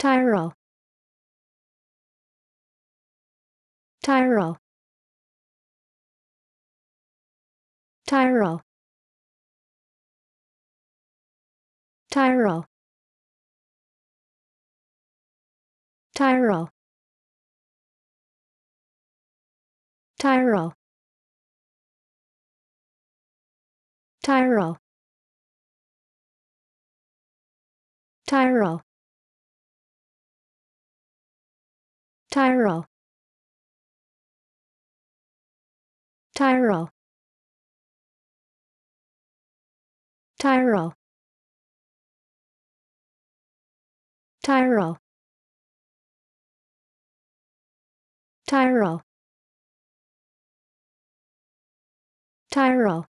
Tyrol Tyrol Tyrol Tyrol Tyrol Tyrol Tyrol Tyrol Tyrol Tyrol Tyrol Tyrol Tyrol Tyrol